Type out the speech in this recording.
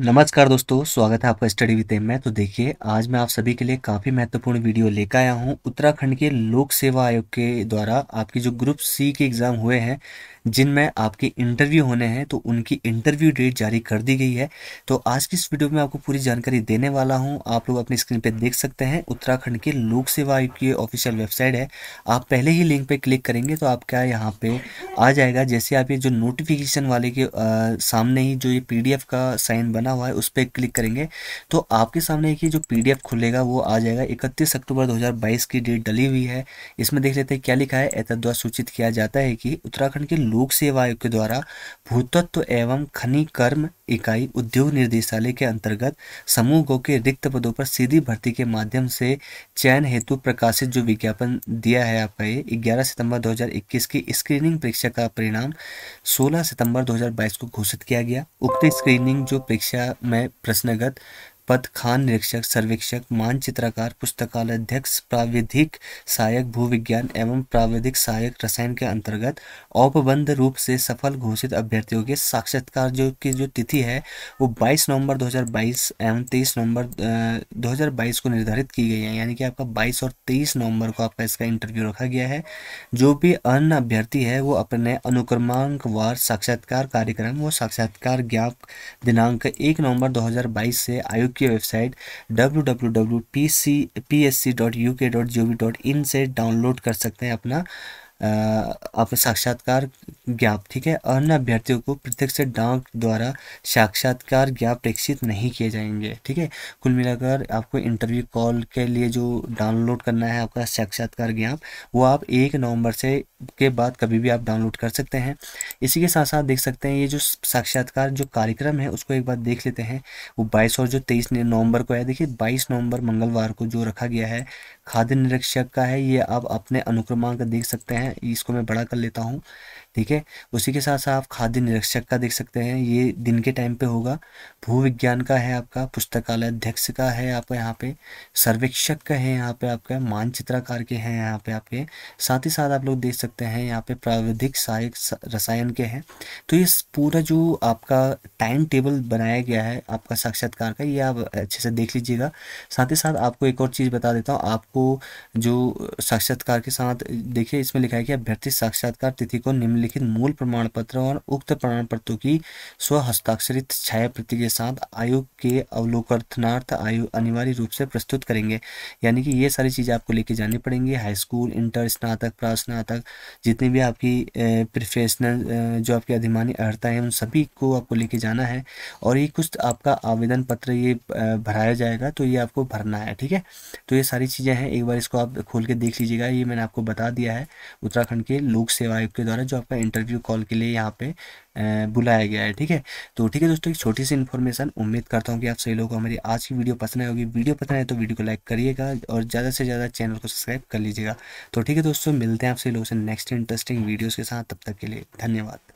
नमस्कार दोस्तों स्वागत है आपका स्टडी विद एम में तो देखिए आज मैं आप सभी के लिए काफ़ी महत्वपूर्ण वीडियो लेकर आया हूं उत्तराखंड के लोक सेवा आयोग के द्वारा आपकी जो ग्रुप सी के एग्ज़ाम हुए हैं जिनमें आपके इंटरव्यू होने हैं तो उनकी इंटरव्यू डेट जारी कर दी गई है तो आज की इस वीडियो में आपको पूरी जानकारी देने वाला हूँ आप लोग अपनी स्क्रीन पर देख सकते हैं उत्तराखंड के लोक सेवा आयोग की ऑफिशियल वेबसाइट है आप पहले ही लिंक पर क्लिक करेंगे तो आपका यहाँ पर आ जाएगा जैसे आप ये जो नोटिफिकेशन वाले के आ, सामने ही जो ये पी का साइन बना हुआ है उस पर क्लिक करेंगे तो आपके सामने ये जो पी खुलेगा वो आ जाएगा इकतीस अक्टूबर दो की डेट डली हुई है इसमें देख लेते हैं क्या लिखा है एतद्वा सूचित किया जाता है कि उत्तराखंड के लोक सेवा आयोग के द्वारा भूतत्व एवं खनि कर्म इकाई उद्योग निर्देशालय के अंतर्गत समूहों के रिक्त पदों पर सीधी भर्ती के माध्यम से चयन हेतु प्रकाशित जो विज्ञापन दिया है आपका ये ग्यारह सितंबर 2021 की स्क्रीनिंग परीक्षा का परिणाम 16 सितंबर 2022 को घोषित किया गया उक्त स्क्रीनिंग जो परीक्षा में प्रश्नगत पद खान निरीक्षक सर्वेक्षक मानचित्रकार पुस्तकालय अध्यक्ष प्राविधिक सहायक भूविज्ञान एवं प्राविधिक सहायक रसायन के अंतर्गत औपबंध रूप से सफल घोषित अभ्यर्थियों के साक्षात्कार जो की जो तिथि है वो 22 नवंबर 2022 एवं 23 नवंबर 2022 को निर्धारित की गई है यानी कि आपका 22 और 23 नवंबर को आपका इसका इंटरव्यू रखा गया है जो भी अन्य अभ्यर्थी है वो अपने अनुक्रमांकवार साक्षात्कार कार्यक्रम व साक्षात्कार ज्ञाप दिनांक एक नवम्बर दो से आयुक्त की वेबसाइट डब्ल्यू से डाउनलोड कर सकते हैं अपना आपका साक्षात्कार ज्ञाप ठीक है अन्य अभ्यर्थियों को प्रत्यक्ष डाक द्वारा साक्षात्कार ज्ञाप प्रेक्षित नहीं किए जाएंगे ठीक है कुल मिलाकर आपको इंटरव्यू कॉल के लिए जो डाउनलोड करना है आपका साक्षात्कार ज्ञाप वो आप एक नवंबर से के बाद कभी भी आप डाउनलोड कर सकते हैं इसी के साथ साथ देख सकते हैं ये जो साक्षात्कार जो कार्यक्रम है उसको एक बार देख लेते हैं वो बाईस और जो तेईस नवम्बर को है देखिए बाईस नवम्बर मंगलवार को जो रखा गया है खाद्य निरीक्षक का है ये आप अपने अनुक्रमांक देख सकते हैं इसको मैं बड़ा कर लेता हूँ ठीक है उसी के साथ साथ आप खाद्य निरीक्षक का देख सकते हैं ये दिन के टाइम पे होगा भू विज्ञान का है आपका पुस्तकालय अध्यक्ष का है आपका यहाँ पे सर्वेक्षक का है यहाँ पे आपका मानचित्रकार के हैं यहाँ पे आपके साथ ही साथ आप लोग देख सकते हैं यहाँ पे प्राविधिक सहायक रसायन के हैं तो ये पूरा जो आपका टाइम टेबल बनाया गया है आपका साक्षात्कार का ये आप अच्छे से देख लीजिएगा साथ ही साथ आपको एक और चीज़ बता देता हूँ आपको जो साक्षात्कार के साथ देखिए इसमें लिखा है कि अभ्यर्थी साक्षात्कार तिथि को निम्न लिखित मूल प्रमाण पत्र और उक्त प्रमाण पत्रों की स्व हस्ताक्षरित छाया प्रति के साथ आयोग के अवलोकनार्थ आयोग अनिवार्य रूप से प्रस्तुत करेंगे यानी कि ये सारी चीज़ें आपको लेके जानी पड़ेंगी हाई स्कूल इंटर स्नातक प्रास्नातक जितनी भी आपकी प्रोफेशनल जो आपकी अधिमानी अर्ता है उन सभी को आपको लेके जाना है और ये कुछ आपका आवेदन पत्र ये भराया जाएगा तो ये आपको भरना है ठीक है तो ये सारी चीज़ें हैं एक बार इसको आप खोल के देख लीजिएगा ये मैंने आपको बता दिया है उत्तराखंड के लोक सेवा आयोग के द्वारा जो आपका आपका इंटरव्यू कॉल के लिए यहाँ पे बुलाया गया है ठीक है तो ठीक है दोस्तों एक छोटी सी इन्फॉर्मेशन उम्मीद करता हूँ कि आप सभी लोगों को हमारी आज की वीडियो पसंद आएगी वीडियो पसंद आए तो वीडियो को लाइक करिएगा और ज़्यादा से ज़्यादा चैनल को सब्सक्राइब कर लीजिएगा तो ठीक है दोस्तों मिलते हैं आप सभी लोगों से नेक्स्ट इंटरेस्टिंग वीडियोज़ के साथ तब तक के लिए धन्यवाद